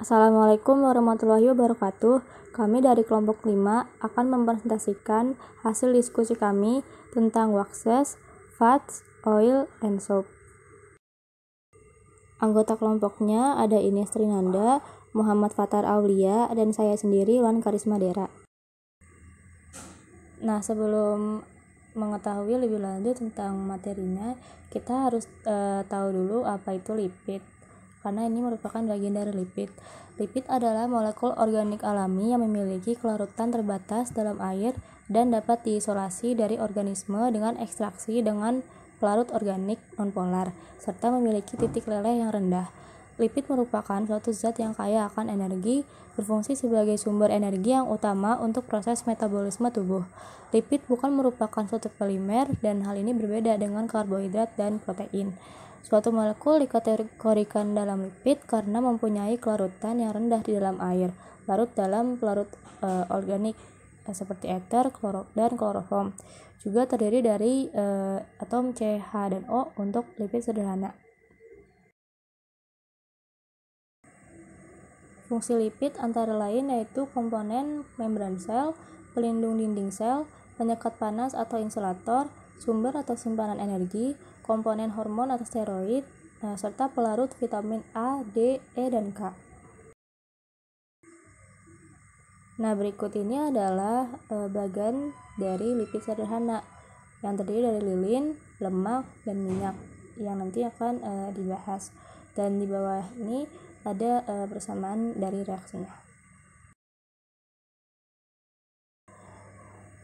Assalamualaikum warahmatullahi wabarakatuh. Kami dari kelompok 5 akan mempresentasikan hasil diskusi kami tentang waxes, fats, oil, and soap. Anggota kelompoknya ada Ines Trinanda, Muhammad Fatar Aulia, dan saya sendiri Wan Karisma Dera. Nah, sebelum mengetahui lebih lanjut tentang materinya, kita harus uh, tahu dulu apa itu lipid karena ini merupakan bagian dari lipid. Lipid adalah molekul organik alami yang memiliki kelarutan terbatas dalam air dan dapat diisolasi dari organisme dengan ekstraksi dengan pelarut organik nonpolar serta memiliki titik leleh yang rendah. Lipid merupakan suatu zat yang kaya akan energi, berfungsi sebagai sumber energi yang utama untuk proses metabolisme tubuh. Lipid bukan merupakan suatu polimer dan hal ini berbeda dengan karbohidrat dan protein. Suatu molekul dikategorikan dalam lipid karena mempunyai kelarutan yang rendah di dalam air, larut dalam pelarut e, eh, organik e, seperti eter, kloro, dan kloroform. Juga terdiri dari e, atom CH dan O untuk lipid sederhana. Fungsi lipid antara lain yaitu komponen membran sel, pelindung dinding sel, penyekat panas atau insulator, sumber atau simpanan energi, komponen hormon atau steroid, nah, serta pelarut vitamin A, D, E, dan K. Nah, berikut ini adalah e, eh, bagan dari lipid sederhana yang terdiri dari lilin, lemak, dan minyak yang nanti akan e, dibahas. Dan di bawah ini ada e, persamaan dari reaksinya.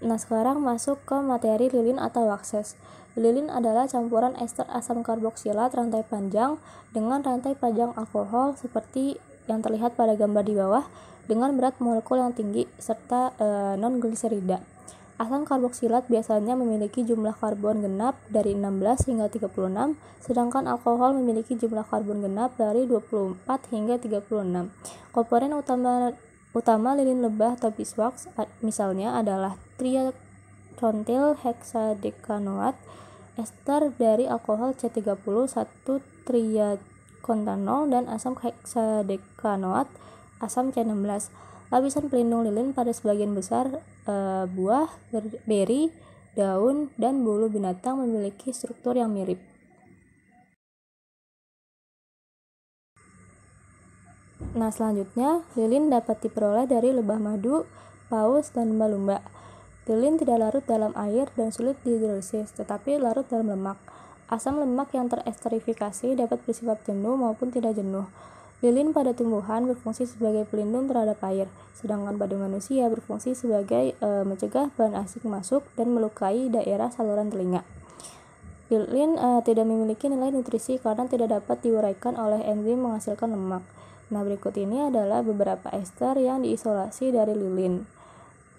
Nah, sekarang masuk ke materi lilin atau wakses. Lilin adalah campuran ester asam karboksilat rantai panjang dengan rantai panjang alkohol seperti yang terlihat pada gambar di bawah dengan berat molekul yang tinggi serta e, eh, non gliserida. Asam karboksilat biasanya memiliki jumlah karbon genap dari 16 hingga 36, sedangkan alkohol memiliki jumlah karbon genap dari 24 hingga 36. Komponen utama utama lilin lebah atau beeswax misalnya adalah triacontyl hexadecanoat, ester dari alkohol C30 1 triakontanol dan asam heksadekanoat asam C16 lapisan pelindung lilin pada sebagian besar e, buah beri daun dan bulu binatang memiliki struktur yang mirip Nah, selanjutnya lilin dapat diperoleh dari lebah madu, paus, dan lumba-lumba. Lilin tidak larut dalam air dan sulit dihidrolisis, tetapi larut dalam lemak. Asam lemak yang teresterifikasi dapat bersifat jenuh maupun tidak jenuh. Lilin pada tumbuhan berfungsi sebagai pelindung terhadap air, sedangkan pada manusia berfungsi sebagai e, mencegah bahan asing masuk dan melukai daerah saluran telinga. Lilin e, tidak memiliki nilai nutrisi karena tidak dapat diuraikan oleh enzim menghasilkan lemak. Nah, berikut ini adalah beberapa ester yang diisolasi dari lilin.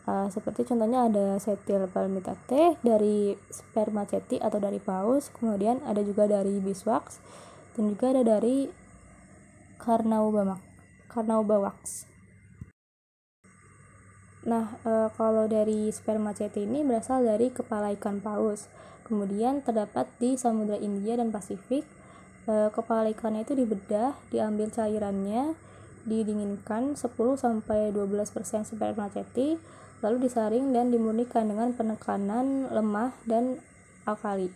Eh, seperti contohnya ada setil palmitate dari spermaceti atau dari paus, kemudian ada juga dari biswax dan juga ada dari karnauba wax. Nah, e, kalau dari spermaceti ini berasal dari kepala ikan paus. Kemudian terdapat di Samudra India dan Pasifik. E, kepala ikannya itu dibedah, diambil cairannya, didinginkan 10 sampai 12% spermaceti lalu disaring dan dimurnikan dengan penekanan lemah dan alkali.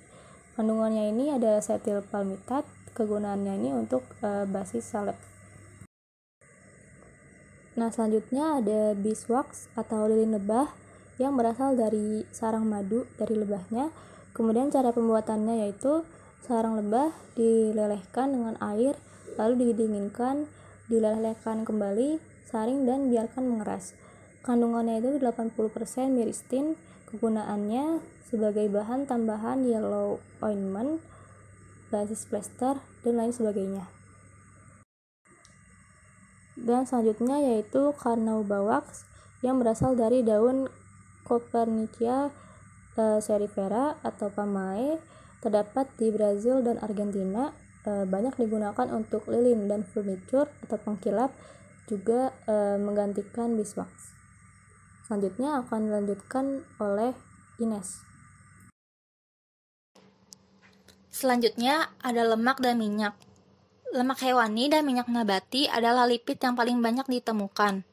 Kandungannya ini ada setil palmitat, kegunaannya ini untuk e, basis salep. Nah, selanjutnya ada beeswax atau lilin lebah yang berasal dari sarang madu dari lebahnya. Kemudian cara pembuatannya yaitu sarang lebah dilelehkan dengan air, lalu didinginkan, dilelehkan kembali, saring dan biarkan mengeras. Kandungannya itu 80% miristin. Kegunaannya sebagai bahan tambahan yellow ointment, basis plaster, dan lain sebagainya. Dan selanjutnya yaitu Carnaubawax yang berasal dari daun Copernicia e, eh, cerifera atau pamae terdapat di Brazil dan Argentina eh, banyak digunakan untuk lilin dan furniture atau pengkilap juga e, menggantikan biswaks. Selanjutnya akan dilanjutkan oleh Ines. Selanjutnya ada lemak dan minyak. Lemak hewani dan minyak nabati adalah lipid yang paling banyak ditemukan.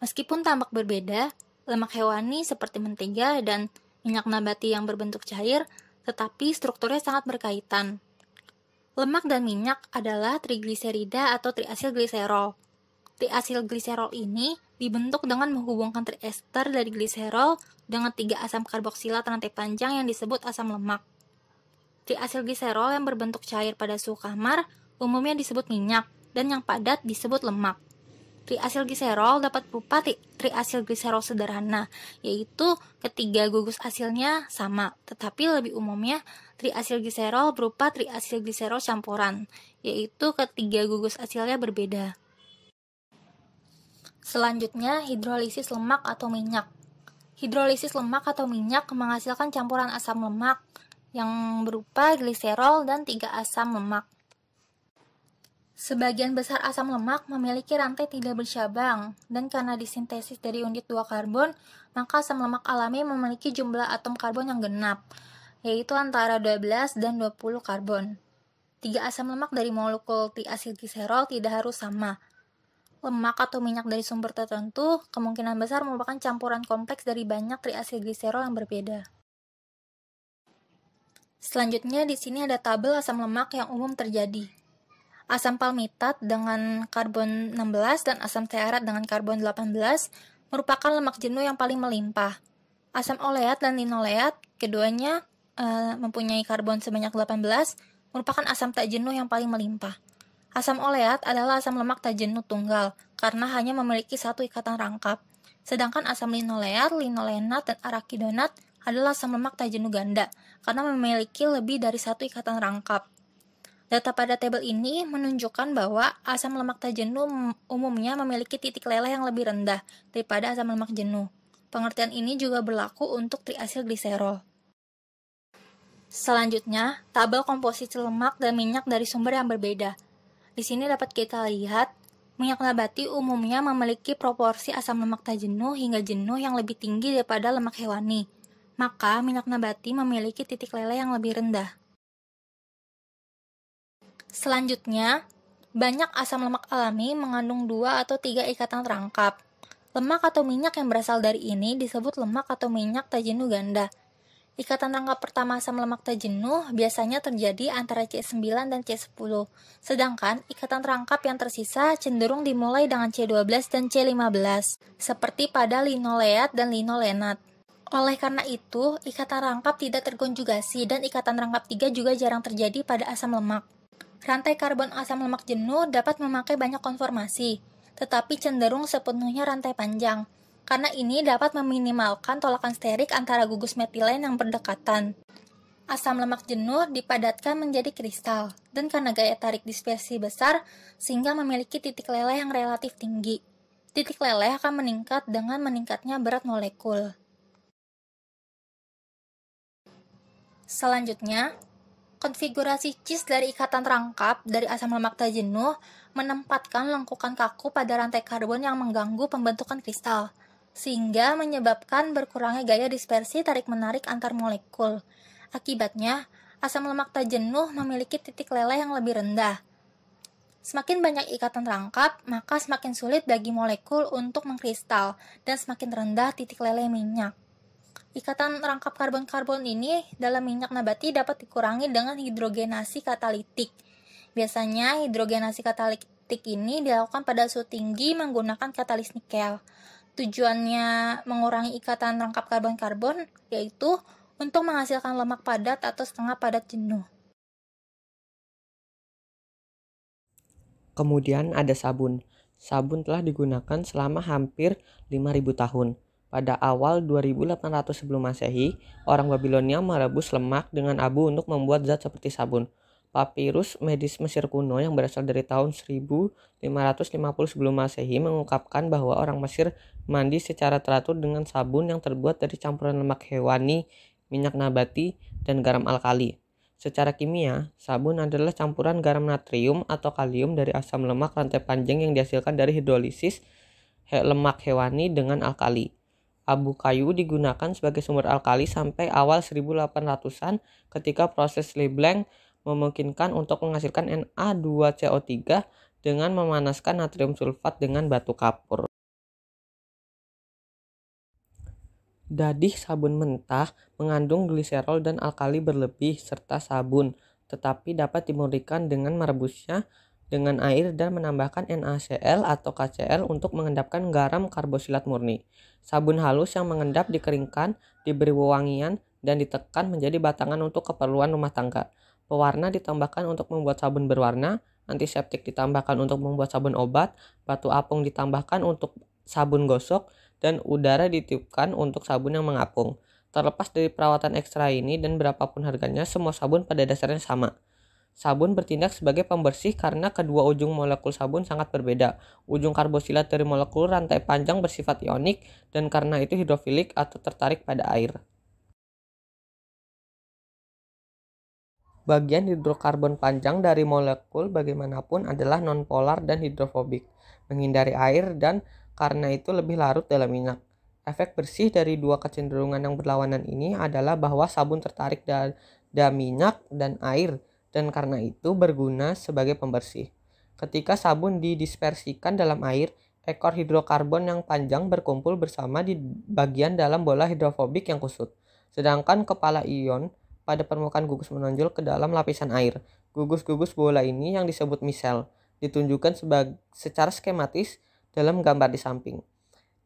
Meskipun tampak berbeda, lemak hewani seperti mentega dan minyak nabati yang berbentuk cair, tetapi strukturnya sangat berkaitan. Lemak dan minyak adalah trigliserida atau triasil gliserol Triasil gliserol ini dibentuk dengan menghubungkan triester dari gliserol dengan tiga asam karboksilat rantai panjang yang disebut asam lemak. Triasil gliserol yang berbentuk cair pada suhu kamar umumnya disebut minyak dan yang padat disebut lemak. Triasil gliserol dapat berupa triasil gliserol sederhana, yaitu ketiga gugus asilnya sama, tetapi lebih umumnya triasil gliserol berupa triasil gliserol campuran, yaitu ketiga gugus asilnya berbeda. Selanjutnya, hidrolisis lemak atau minyak. Hidrolisis lemak atau minyak menghasilkan campuran asam lemak yang berupa gliserol dan tiga asam lemak. Sebagian besar asam lemak memiliki rantai tidak bercabang, dan karena disintesis dari unit dua karbon, maka asam lemak alami memiliki jumlah atom karbon yang genap, yaitu antara 12 dan 20 karbon. Tiga asam lemak dari molekul triasil gliserol tidak harus sama, lemak atau minyak dari sumber tertentu kemungkinan besar merupakan campuran kompleks dari banyak triasilgliserol yang berbeda. Selanjutnya di sini ada tabel asam lemak yang umum terjadi. Asam palmitat dengan karbon 16 dan asam stearat dengan karbon 18 merupakan lemak jenuh yang paling melimpah. Asam oleat dan linoleat, keduanya uh, mempunyai karbon sebanyak 18, merupakan asam tak jenuh yang paling melimpah. Asam oleat adalah asam lemak tak jenuh tunggal karena hanya memiliki satu ikatan rangkap. Sedangkan asam linoleat, linolenat, dan arakidonat adalah asam lemak tak jenuh ganda karena memiliki lebih dari satu ikatan rangkap. Data pada tabel ini menunjukkan bahwa asam lemak tak jenuh umumnya memiliki titik leleh yang lebih rendah daripada asam lemak jenuh. Pengertian ini juga berlaku untuk triasil gliserol. Selanjutnya, tabel komposisi lemak dan minyak dari sumber yang berbeda. Di sini dapat kita lihat Minyak nabati umumnya memiliki proporsi asam lemak tak jenuh hingga jenuh yang lebih tinggi daripada lemak hewani. Maka, minyak nabati memiliki titik leleh yang lebih rendah. Selanjutnya, banyak asam lemak alami mengandung dua atau tiga ikatan terangkap. Lemak atau minyak yang berasal dari ini disebut lemak atau minyak tak jenuh ganda. Ikatan rangka pertama asam lemak terjenuh biasanya terjadi antara C9 dan C10, sedangkan ikatan rangkap yang tersisa cenderung dimulai dengan C12 dan C15, seperti pada linoleat dan linolenat. Oleh karena itu, ikatan rangkap tidak terkonjugasi dan ikatan rangkap 3 juga jarang terjadi pada asam lemak. Rantai karbon asam lemak jenuh dapat memakai banyak konformasi, tetapi cenderung sepenuhnya rantai panjang, karena ini dapat meminimalkan tolakan sterik antara gugus metilen yang berdekatan. Asam lemak jenuh dipadatkan menjadi kristal, dan karena gaya tarik dispersi besar, sehingga memiliki titik leleh yang relatif tinggi. Titik leleh akan meningkat dengan meningkatnya berat molekul. Selanjutnya, konfigurasi cis dari ikatan rangkap dari asam lemak tak jenuh menempatkan lengkukan kaku pada rantai karbon yang mengganggu pembentukan kristal sehingga menyebabkan berkurangnya gaya dispersi tarik-menarik antar molekul. Akibatnya, asam lemak tak jenuh memiliki titik leleh yang lebih rendah. Semakin banyak ikatan rangkap, maka semakin sulit bagi molekul untuk mengkristal dan semakin rendah titik leleh minyak. Ikatan rangkap karbon-karbon ini dalam minyak nabati dapat dikurangi dengan hidrogenasi katalitik. Biasanya hidrogenasi katalitik ini dilakukan pada suhu tinggi menggunakan katalis nikel. Tujuannya mengurangi ikatan rangkap karbon-karbon, yaitu untuk menghasilkan lemak padat atau setengah padat jenuh. Kemudian ada sabun. Sabun telah digunakan selama hampir 5000 tahun. Pada awal 2800 sebelum Masehi, orang Babilonia merebus lemak dengan abu untuk membuat zat seperti sabun. Papirus medis Mesir kuno yang berasal dari tahun 1550 sebelum Masehi mengungkapkan bahwa orang Mesir mandi secara teratur dengan sabun yang terbuat dari campuran lemak hewani, minyak nabati, dan garam alkali. Secara kimia, sabun adalah campuran garam natrium atau kalium dari asam lemak rantai panjang yang dihasilkan dari hidrolisis lemak hewani dengan alkali. Abu kayu digunakan sebagai sumber alkali sampai awal 1800-an ketika proses Leblanc memungkinkan untuk menghasilkan Na2CO3 dengan memanaskan natrium sulfat dengan batu kapur. Dadih sabun mentah mengandung gliserol dan alkali berlebih serta sabun, tetapi dapat dimurnikan dengan merebusnya dengan air dan menambahkan NaCl atau KCl untuk mengendapkan garam karbosilat murni. Sabun halus yang mengendap dikeringkan, diberi wewangian, dan ditekan menjadi batangan untuk keperluan rumah tangga. Pewarna ditambahkan untuk membuat sabun berwarna, antiseptik ditambahkan untuk membuat sabun obat, batu apung ditambahkan untuk sabun gosok, dan udara ditiupkan untuk sabun yang mengapung. Terlepas dari perawatan ekstra ini dan berapapun harganya, semua sabun pada dasarnya sama. Sabun bertindak sebagai pembersih karena kedua ujung molekul sabun sangat berbeda. Ujung karbosilat dari molekul rantai panjang bersifat ionik dan karena itu hidrofilik atau tertarik pada air. Bagian hidrokarbon panjang dari molekul bagaimanapun adalah nonpolar dan hidrofobik, menghindari air dan karena itu lebih larut dalam minyak. Efek bersih dari dua kecenderungan yang berlawanan ini adalah bahwa sabun tertarik dari minyak dan air dan karena itu berguna sebagai pembersih. Ketika sabun didispersikan dalam air, ekor hidrokarbon yang panjang berkumpul bersama di bagian dalam bola hidrofobik yang kusut. Sedangkan kepala ion pada permukaan gugus menonjol ke dalam lapisan air. Gugus-gugus bola ini yang disebut misel ditunjukkan secara skematis dalam gambar di samping.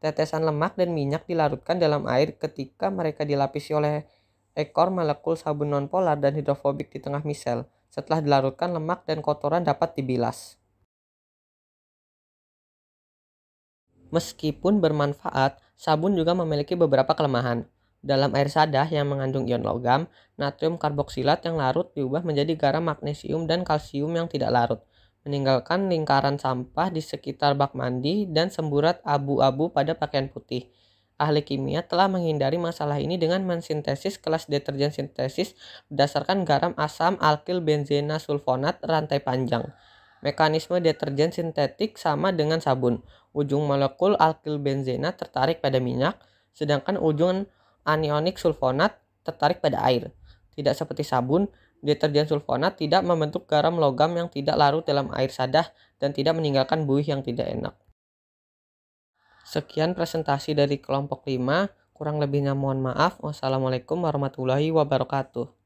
Tetesan lemak dan minyak dilarutkan dalam air ketika mereka dilapisi oleh ekor molekul sabun nonpolar dan hidrofobik di tengah misel. Setelah dilarutkan, lemak dan kotoran dapat dibilas. Meskipun bermanfaat, sabun juga memiliki beberapa kelemahan. Dalam air sadah yang mengandung ion logam, natrium karboksilat yang larut diubah menjadi garam magnesium dan kalsium yang tidak larut, meninggalkan lingkaran sampah di sekitar bak mandi dan semburat abu-abu pada pakaian putih. Ahli kimia telah menghindari masalah ini dengan mensintesis kelas deterjen sintesis berdasarkan garam asam alkil benzena sulfonat rantai panjang. Mekanisme deterjen sintetik sama dengan sabun. Ujung molekul alkil benzena tertarik pada minyak, sedangkan ujung anionik sulfonat tertarik pada air. Tidak seperti sabun, deterjen sulfonat tidak membentuk garam logam yang tidak larut dalam air sadah dan tidak meninggalkan buih yang tidak enak. Sekian presentasi dari kelompok 5, kurang lebihnya mohon maaf. Wassalamualaikum warahmatullahi wabarakatuh.